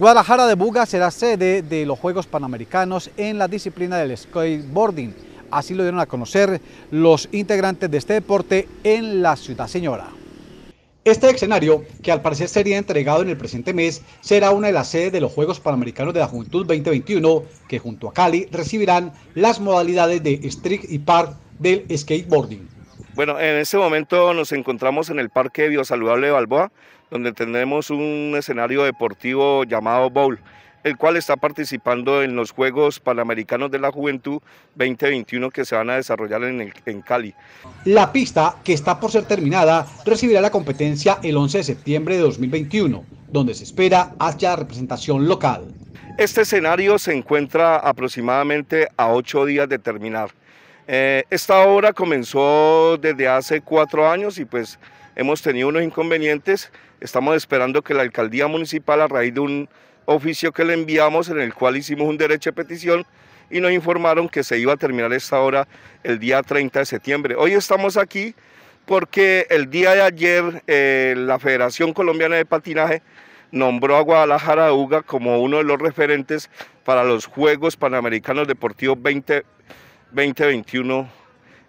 Guadalajara de Buga será sede de los Juegos Panamericanos en la disciplina del skateboarding. Así lo dieron a conocer los integrantes de este deporte en la ciudad señora. Este escenario, que al parecer sería entregado en el presente mes, será una de las sedes de los Juegos Panamericanos de la Juventud 2021, que junto a Cali recibirán las modalidades de street y park del skateboarding. Bueno, en este momento nos encontramos en el Parque Biosaludable de Balboa, donde tenemos un escenario deportivo llamado Bowl, el cual está participando en los Juegos Panamericanos de la Juventud 2021 que se van a desarrollar en, en Cali. La pista, que está por ser terminada, recibirá la competencia el 11 de septiembre de 2021, donde se espera haya representación local. Este escenario se encuentra aproximadamente a ocho días de terminar. Eh, esta obra comenzó desde hace cuatro años y pues hemos tenido unos inconvenientes. Estamos esperando que la alcaldía municipal, a raíz de un oficio que le enviamos, en el cual hicimos un derecho de petición, y nos informaron que se iba a terminar esta obra el día 30 de septiembre. Hoy estamos aquí porque el día de ayer eh, la Federación Colombiana de Patinaje nombró a Guadalajara UGA como uno de los referentes para los Juegos Panamericanos Deportivos 2020 2021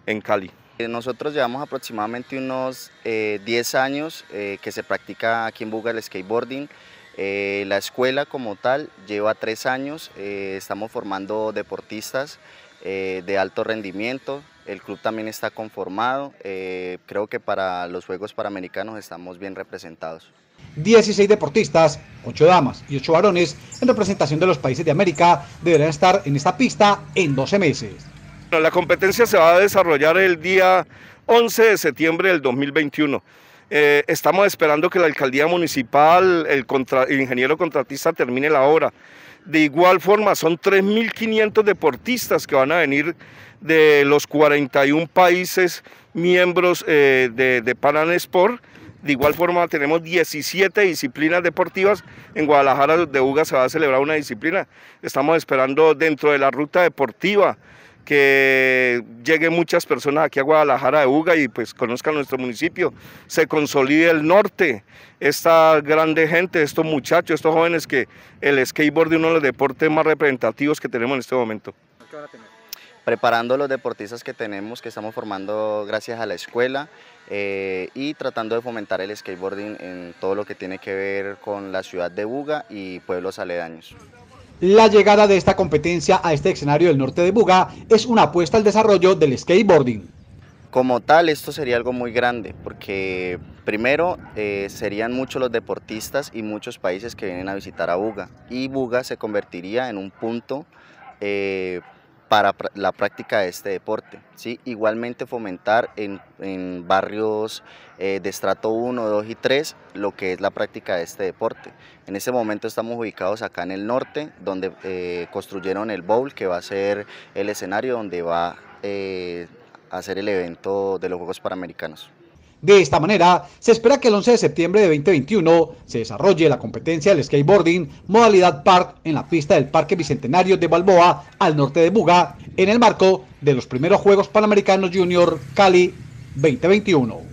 en Cali. Eh, nosotros llevamos aproximadamente unos 10 eh, años eh, que se practica aquí en Buga el skateboarding. la escuela como tal lleva 3 años, estamos formando deportistas de alto rendimiento, el club también está conformado, creo que para los Juegos Panamericanos estamos bien representados. 16 deportistas, 8 damas y 8 varones en representación de los países de América deberán estar en esta pista en 12 meses la competencia se va a desarrollar el día 11 de septiembre del 2021. Eh, estamos esperando que la alcaldía municipal, el, ingeniero contratista termine la obra. De igual forma, son 3.500 deportistas que van a venir de los 41 países miembros eh, de, de Sport. De igual forma, tenemos 17 disciplinas deportivas. En Guadalajara de UGA se va a celebrar una disciplina. Estamos esperando dentro de la ruta deportiva que lleguen muchas personas aquí a Guadalajara de Uga y pues conozcan nuestro municipio, se consolide el norte, esta grande gente, estos muchachos, estos jóvenes que el skateboard es uno de los deportes más representativos que tenemos en este momento. Preparando los deportistas que tenemos, que estamos formando gracias a la escuela eh, y tratando de fomentar el skateboarding en todo lo que tiene que ver con la ciudad de Buga y pueblos aledaños. La llegada de esta competencia a este escenario del norte de Buga es una apuesta al desarrollo del skateboarding. Como tal, esto sería algo muy grande, porque primero eh, serían muchos los deportistas y muchos países que vienen a visitar a Buga, y Buga se convertiría en un punto eh, para la práctica de este deporte. ¿sí? Igualmente fomentar en, barrios eh, de estrato 1, 2 y 3 lo que es la práctica de este deporte. En este momento estamos ubicados acá en el norte, donde eh, construyeron el bowl, que va a ser el escenario donde va eh, a ser el evento de los Juegos Panamericanos. De esta manera, se espera que el 11 de septiembre de 2021 se desarrolle la competencia del skateboarding modalidad park en la pista del Parque Bicentenario de Balboa, al norte de Buga, en el marco de los primeros Juegos Panamericanos Junior Cali 2021.